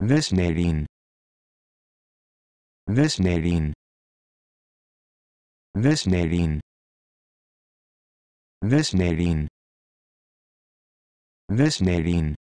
This This Fascinating. This Fascinating. This Fascinating.